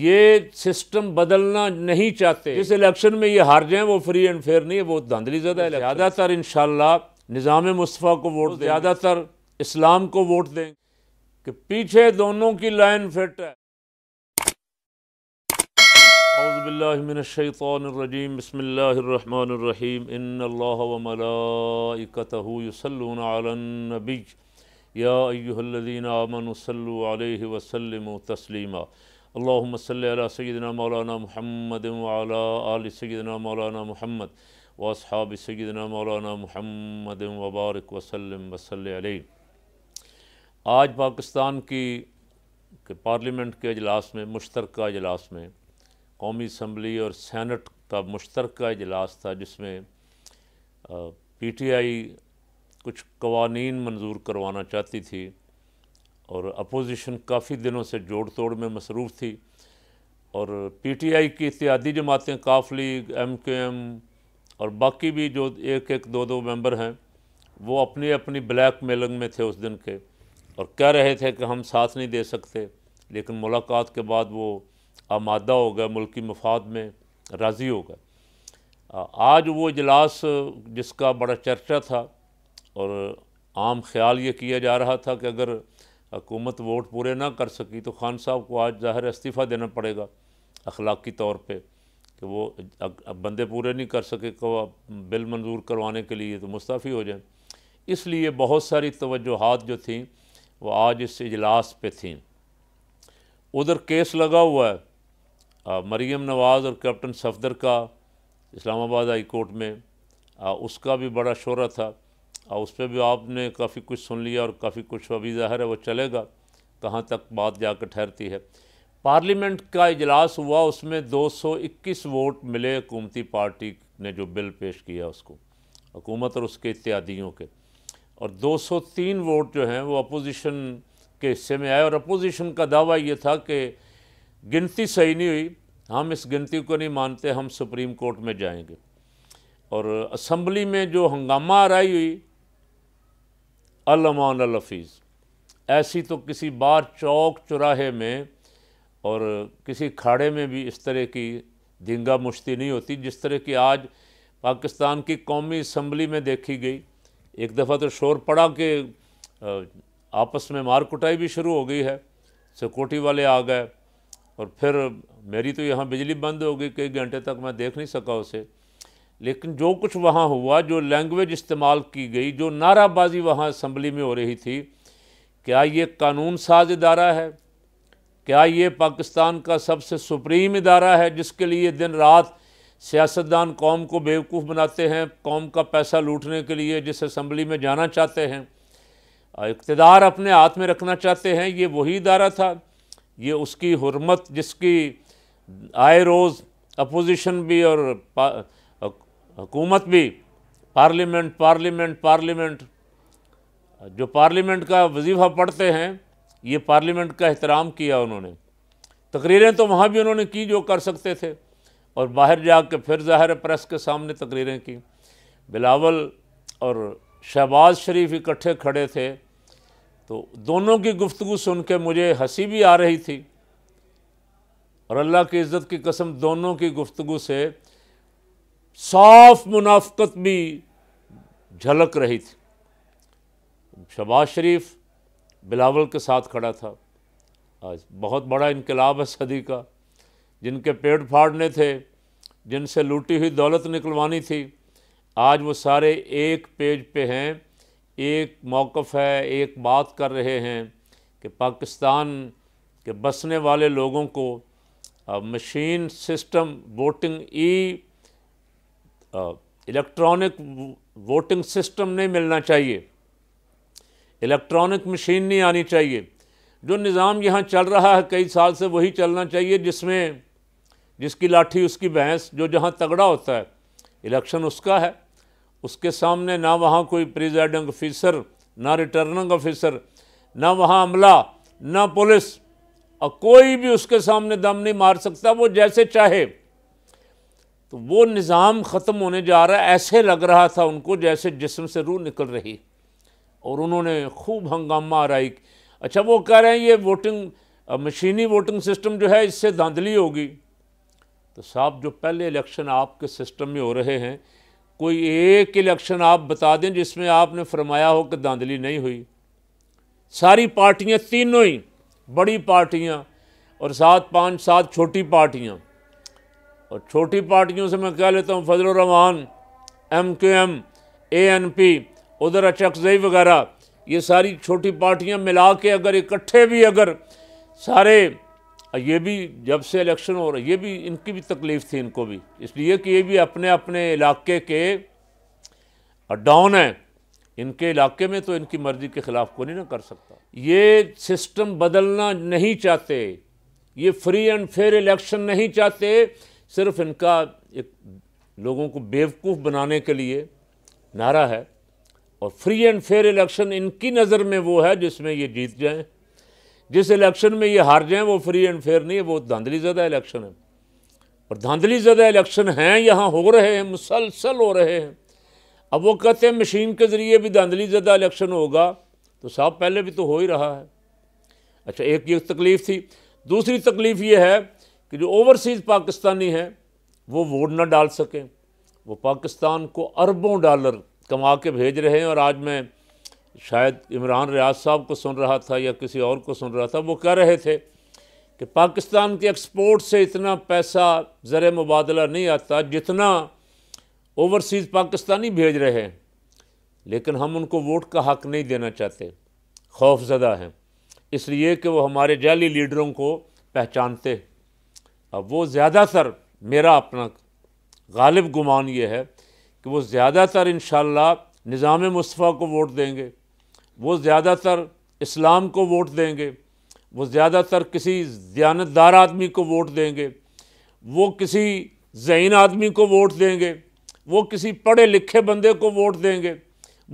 ये सिस्टम बदलना नहीं चाहते इस इलेक्शन में ये हार जाएं वो फ्री एंड फेयर नहीं है वो धांधली ज़्यादा है ज़्यादातर इन निज़ाम मुस्तफ़ा को वोट दें ज़्यादातर इस्लाम को वोट दें कि पीछे दोनों की लाइन फिट है अज़बिल्लिनशैतरजीम बसमीम या आमन वसलम तस्लिमा अल्लाम सल सैदना मौलाना महमद आल सैदना मौलाना महमद वसहाब सैदना मौलाना महमद वबारक वसलम वसल आज पाकिस्तान की के पार्लियामेंट के अजलास में मुश्तरक अजलास में कौमी इसम्बली और सैनट का मुश्तरक अजलास था जिसमें पी टी आई कुछ कवानीन मंजूर करवाना चाहती थी और अपोजिशन काफ़ी दिनों से जोड़ तोड़ में मसरूफ़ थी और पीटीआई की इत्यादि जमातें काफ लीग एम के एम और बाकी भी जो एक एक दो दो मेंबर हैं वो अपनी अपनी ब्लैक मेलिंग में थे उस दिन के और कह रहे थे कि हम साथ नहीं दे सकते लेकिन मुलाकात के बाद वो आमादा हो गए मुल्की मफाद में राज़ी हो गए आज वो इजलास जिसका बड़ा चर्चा था और आम ख्याल ये किया जा रहा था कि अगर हकूमत वोट पूरे ना कर सकी तो खान साहब को आज ज़ाहिर इस्तीफ़ा देना पड़ेगा अखलाक़ी तौर पर कि वो अब बंदे पूरे नहीं कर सके को बिल मंजूर करवाने के लिए तो मुस्ताफ़ी हो जाए इसलिए बहुत सारी तोजहत जो थी वो आज इस इजलास पे थी उधर केस लगा हुआ है मरीम नवाज़ और कैप्टन सफदर का इस्लामाबाद हाई कोर्ट में आ, उसका भी बड़ा शोरा था और उस पर भी आपने काफ़ी कुछ सुन लिया और काफ़ी कुछ अभी ज़ाहिर है वो चलेगा कहाँ तक बात जाकर ठहरती है पार्लियामेंट का इजलास हुआ उसमें 221 वोट मिले हुकूमती पार्टी ने जो बिल पेश किया उसको हुकूमत और उसके इत्यादियों के और 203 वोट जो हैं वो अपोजिशन के हिस्से में आए और अपोजिशन का दावा ये था कि गिनती सही नहीं हुई हम इस गिनती को नहीं मानते हम सुप्रीम कोर्ट में जाएंगे और असम्बली में जो हंगामा आरई हुई अलमान अलफीज़ ऐसी तो किसी बार चौक चुराहे में और किसी खाड़े में भी इस तरह की धींगा मुश्ती नहीं होती जिस तरह की आज पाकिस्तान की कौमी इसम्बली में देखी गई एक दफ़ा तो शोर पड़ा कि आपस में मार कुटाई भी शुरू हो गई है सिक्योरिटी वाले आ गए और फिर मेरी तो यहाँ बिजली बंद हो गई कई घंटे तक मैं देख नहीं सका उसे लेकिन जो कुछ वहाँ हुआ जो लैंग्वेज इस्तेमाल की गई जो नाराबाजी वहाँ असम्बली में हो रही थी क्या ये कानून साज इदारा है क्या ये पाकिस्तान का सबसे सुप्रीम इदारा है जिसके लिए दिन रात सियासतदान कौम को बेवकूफ़ बनाते हैं कौम का पैसा लूटने के लिए जिस असम्बली में जाना चाहते हैं इकतदार अपने हाथ में रखना चाहते हैं ये वही इदारा था ये उसकी हरमत जिसकी आए रोज़ अपोजिशन भी और हुकूमत भी पार्लियामेंट पार्लियामेंट पार्लियामेंट जो पार्लियामेंट का वजीफ़ा पढ़ते हैं ये पार्लियामेंट का एहतराम किया उन्होंने तकरीरें तो वहाँ भी उन्होंने की जो कर सकते थे और बाहर जा कर फिर ज़ाहिर प्रेस के सामने तकरीरें की बिलावल और शहबाज शरीफ इकट्ठे खड़े थे तो दोनों की गुफ्तु सुन के मुझे हंसी भी आ रही थी और अल्लाह की इज़्ज़त की कसम दोनों की गुफ्तु से साफ मुनाफ्त भी झलक रही थी शबाज शरीफ बिलावल के साथ खड़ा था आज बहुत बड़ा इनकलाब है सदी का जिनके पेड़ फाड़ने थे जिनसे लूटी हुई दौलत निकलवानी थी आज वो सारे एक पेज पे हैं एक मौक़ है एक बात कर रहे हैं कि पाकिस्तान के बसने वाले लोगों को machine system voting E electronic voting system नहीं मिलना चाहिए इलेक्ट्रॉनिक मशीन नहीं आनी चाहिए जो निज़ाम यहाँ चल रहा है कई साल से वही चलना चाहिए जिसमें जिसकी लाठी उसकी भैंस जो जहाँ तगड़ा होता है इलेक्शन उसका है उसके सामने ना वहाँ कोई प्रिजाइडिंग ऑफिसर ना रिटर्निंग ऑफिसर ना वहाँ अमला ना पुलिस और कोई भी उसके सामने दम नहीं मार सकता वो जैसे चाहे तो वो निज़ाम ख़त्म होने जा रहा है ऐसे लग रहा था उनको जैसे जिसम से रूह निकल रही और उन्होंने खूब हंगामा आराई अच्छा वो कह रहे हैं ये वोटिंग मशीनी वोटिंग सिस्टम जो है इससे धांधली होगी तो साहब जो पहले इलेक्शन आपके सिस्टम में हो रहे हैं कोई एक इलेक्शन आप बता दें जिसमें आपने फरमाया हो कि धांधली नहीं हुई सारी पार्टियाँ तीनों ही बड़ी पार्टियाँ और सात पाँच सात छोटी पार्टियाँ और छोटी पार्टियों से मैं कह लेता हूँ Fazal Rehman M Q M A N P उधर अचकजई वगैरह ये सारी छोटी पार्टियाँ मिला के अगर इकट्ठे भी अगर सारे ये भी जब से इलेक्शन हो रहा ये भी इनकी भी तकलीफ़ थी इनको भी इसलिए कि ये भी अपने अपने इलाके के डाउन हैं इनके इलाके में तो इनकी मर्ज़ी के ख़िलाफ़ कोई नहीं ना कर सकता ये सिस्टम बदलना नहीं चाहते ये फ्री एंड फेयर इलेक्शन नहीं चाहते सिर्फ इनका एक लोगों को बेवकूफ़ बनाने के लिए नारा है और फ्री एंड फेयर इलेक्शन इनकी नज़र में वो है जिसमें ये जीत जाएं जिस इलेक्शन में ये हार जाएं वो फ्री एंड फेयर नहीं है वो धांधली ज्यादा इलेक्शन है और धांधली ज्यादा इलेक्शन हैं यहाँ हो रहे हैं मुसलसल हो रहे हैं अब वो कहते हैं मशीन के ज़रिए भी धांधली ज़दा इलेक्शन होगा तो साहब पहले भी तो हो ही रहा है अच्छा एक ये तकलीफ़ थी दूसरी तकलीफ़ ये है कि जो ओवरसीज़ पाकिस्तानी हैं वो वोट ना डाल सकें वो पाकिस्तान को अरबों डॉलर कमा के भेज रहे हैं और आज मैं शायद इमरान रियाज साहब को सुन रहा था या किसी और को सुन रहा था वो कह रहे थे कि पाकिस्तान के एक्सपोर्ट से इतना पैसा ज़र मुबादला नहीं आता जितना ओवरसीज़ पाकिस्तानी भेज रहे हैं लेकिन हम उनको वोट का हक नहीं देना चाहते खौफजदा हैं इसलिए कि वो हमारे जाली लीडरों को पहचानते अब वो ज़्यादातर मेरा अपना गालिब गुमान ये है कि वो ज़्यादातर इन निज़ाम मुस्तफ़ा को वोट देंगे वो ज़्यादातर इस्लाम को वोट देंगे वो ज़्यादातर किसी दयानतदार आदमी को वोट देंगे वो किसी जहीन आदमी को वोट देंगे वो किसी पढ़े लिखे बंदे को वोट देंगे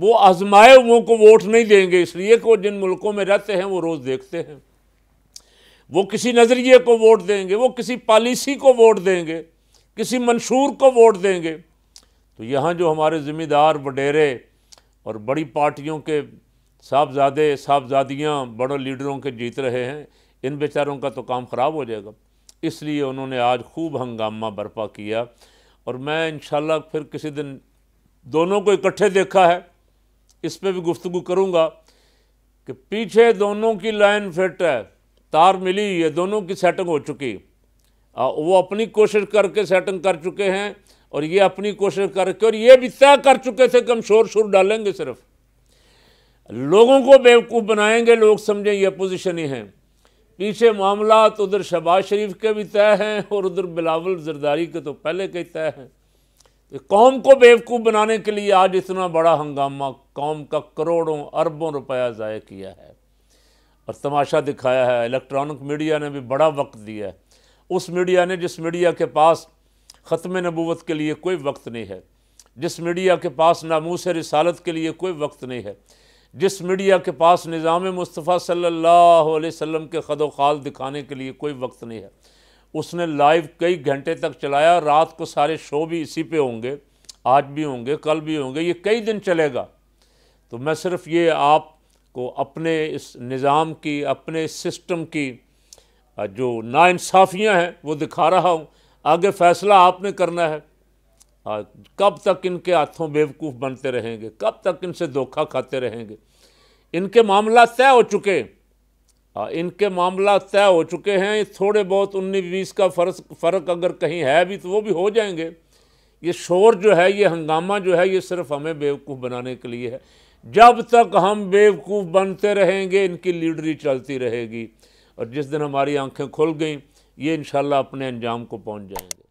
वो आजमाए हुओं को वोट नहीं देंगे इसलिए कि वो जिन मुल्कों में रहते हैं वो रोज़ देखते हैं वो किसी नज़रिए को वोट देंगे वो किसी पॉलिसी को वोट देंगे किसी मंशूर को वोट देंगे तो यहाँ जो हमारे ज़िम्मेदार वडेरे और बड़ी पार्टियों के साहबजादे साहबजादियाँ बड़े लीडरों के जीत रहे हैं इन बेचारों का तो काम ख़राब हो जाएगा इसलिए उन्होंने आज खूब हंगामा बर्पा किया और मैं इन फिर किसी दिन दोनों को इकट्ठे देखा है इस पर भी गुफ्तु करूँगा कि पीछे दोनों की लाइन फिट है तार मिली ये दोनों की सेटिंग हो चुकी वो अपनी कोशिश करके सेटिंग कर चुके हैं और ये अपनी कोशिश करके और ये भी तय कर चुके थे कि हम शोर शोर डालेंगे सिर्फ लोगों को बेवकूफ़ बनाएंगे लोग समझें ये पोजीशन ही है पीछे मामला तो उधर शहबाज शरीफ के भी तय हैं और उधर बिलावल जरदारी के तो पहले के तय हैं तो कौम को बेवकूफ़ बनाने के लिए आज इतना बड़ा हंगामा कौम का करोड़ों अरबों रुपया ज़ाय किया है और तमाशा दिखाया है इलेक्ट्रॉनिक मीडिया ने भी बड़ा वक्त दिया है उस मीडिया ने जिस मीडिया के पास ख़त्म नबूत के लिए कोई वक्त नहीं है जिस मीडिया के पास नामूस रिसालत के लिए कोई वक्त नहीं है जिस मीडिया के पास निज़ाम मुस्तफ़ा सल्लल्लाहु अलैहि वसल्लम के खदो खाल दिखाने के लिए कोई वक्त नहीं है उसने लाइव कई घंटे तक चलाया रात को सारे शो भी इसी पे होंगे आज भी होंगे कल भी होंगे ये कई दिन चलेगा तो मैं सिर्फ ये आप को अपने इस निज़ाम की अपने सिस्टम की जो नाानसाफ़ियाँ हैं वो दिखा रहा हूँ आगे फ़ैसला आपने करना है कब तक इनके हाथों बेवकूफ़ बनते रहेंगे कब तक इनसे धोखा खाते रहेंगे इनके मामला तय हो चुके इनके मामला तय हो चुके हैं थोड़े बहुत उन्नीस बीस का फ़र्क फ़र्क अगर कहीं है भी तो वो भी हो जाएंगे ये शोर जो है ये हंगामा जो है ये सिर्फ हमें बेवकूफ़ बनाने के लिए है जब तक हम बेवकूफ़ बनते रहेंगे इनकी लीडरी चलती रहेगी और जिस दिन हमारी आंखें खुल गईं ये इन अपने अंजाम को पहुँच जाएंगे